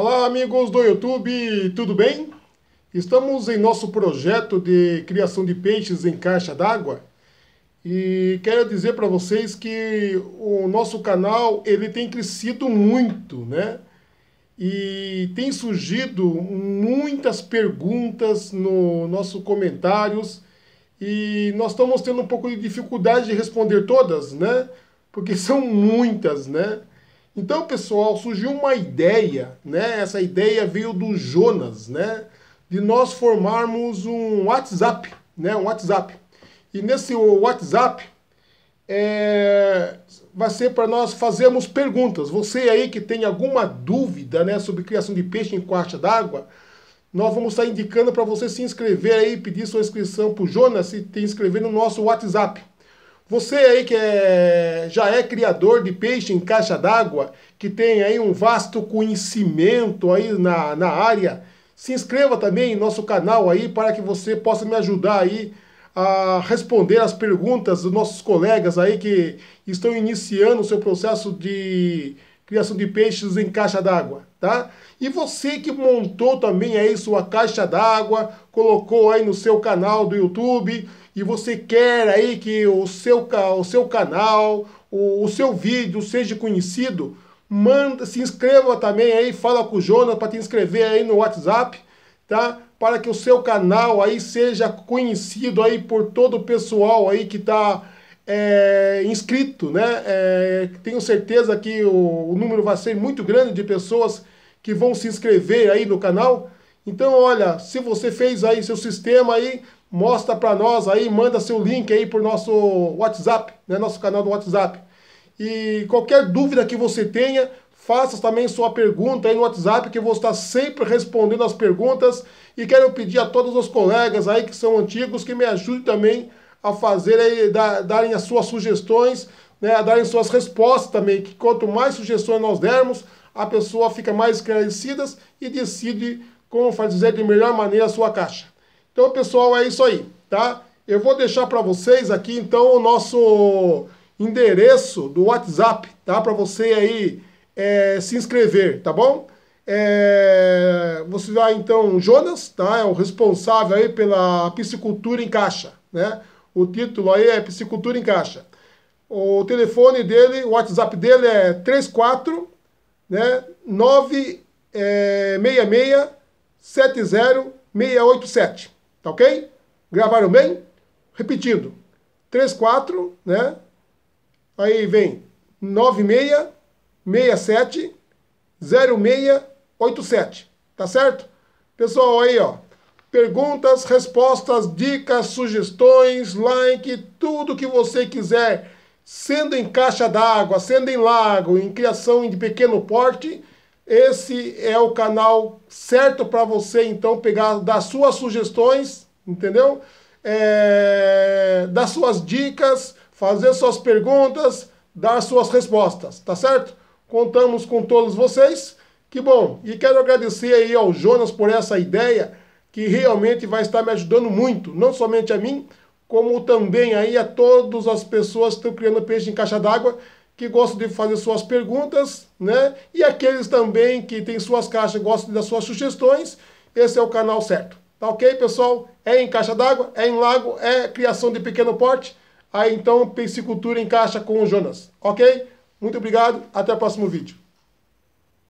Olá, amigos do YouTube, tudo bem? Estamos em nosso projeto de criação de peixes em caixa d'água e quero dizer para vocês que o nosso canal ele tem crescido muito, né? E tem surgido muitas perguntas no nossos comentários e nós estamos tendo um pouco de dificuldade de responder todas, né? Porque são muitas, né? Então, pessoal, surgiu uma ideia, né? Essa ideia veio do Jonas, né? De nós formarmos um WhatsApp, né? Um WhatsApp. E nesse WhatsApp é... vai ser para nós fazermos perguntas. Você aí que tem alguma dúvida, né? Sobre criação de peixe em quarta d'água, nós vamos estar indicando para você se inscrever aí, pedir sua inscrição para o Jonas e se inscrever no nosso WhatsApp. Você aí que é, já é criador de peixe em caixa d'água, que tem aí um vasto conhecimento aí na, na área, se inscreva também em nosso canal aí para que você possa me ajudar aí a responder as perguntas dos nossos colegas aí que estão iniciando o seu processo de criação de peixes em caixa d'água, tá? E você que montou também aí sua caixa d'água, colocou aí no seu canal do YouTube e você quer aí que o seu, o seu canal, o, o seu vídeo seja conhecido, manda, se inscreva também aí, fala com o Jonas para te inscrever aí no WhatsApp, tá? Para que o seu canal aí seja conhecido aí por todo o pessoal aí que está é, inscrito, né? É, tenho certeza que o, o número vai ser muito grande de pessoas que vão se inscrever aí no canal. Então, olha, se você fez aí seu sistema aí, Mostra para nós aí, manda seu link aí por nosso WhatsApp, né? Nosso canal do WhatsApp. E qualquer dúvida que você tenha, faça também sua pergunta aí no WhatsApp, que eu vou estar sempre respondendo as perguntas. E quero pedir a todos os colegas aí que são antigos que me ajudem também a fazer aí, da, darem as suas sugestões, né, a darem suas respostas também, que quanto mais sugestões nós dermos, a pessoa fica mais esclarecida e decide como fazer de melhor maneira a sua caixa. Então, pessoal, é isso aí, tá? Eu vou deixar para vocês aqui, então, o nosso endereço do WhatsApp, tá? Para você aí é, se inscrever, tá bom? É, você vai, então, Jonas, tá? É o responsável aí pela piscicultura em caixa, né? O título aí é Piscicultura em Caixa. O telefone dele, o WhatsApp dele é 34 né, 966 70 687. Tá ok? Gravaram bem? Repetindo. 3, 4, né? Aí vem 96, 67, 0687. Tá certo? Pessoal, aí, ó. Perguntas, respostas, dicas, sugestões, like, tudo que você quiser, sendo em caixa d'água, sendo em lago, em criação de pequeno porte esse é o canal certo para você, então, pegar das suas sugestões, entendeu? É, das suas dicas, fazer suas perguntas, dar suas respostas, tá certo? Contamos com todos vocês. Que bom! E quero agradecer aí ao Jonas por essa ideia que realmente vai estar me ajudando muito, não somente a mim, como também aí a todas as pessoas que estão criando peixe em caixa d'água que gostam de fazer suas perguntas, né? E aqueles também que têm suas caixas, gostam das suas sugestões. Esse é o canal certo. Tá ok, pessoal? É em caixa d'água, é em lago, é criação de pequeno porte. Aí então, piscicultura encaixa com o Jonas. Ok? Muito obrigado, até o próximo vídeo.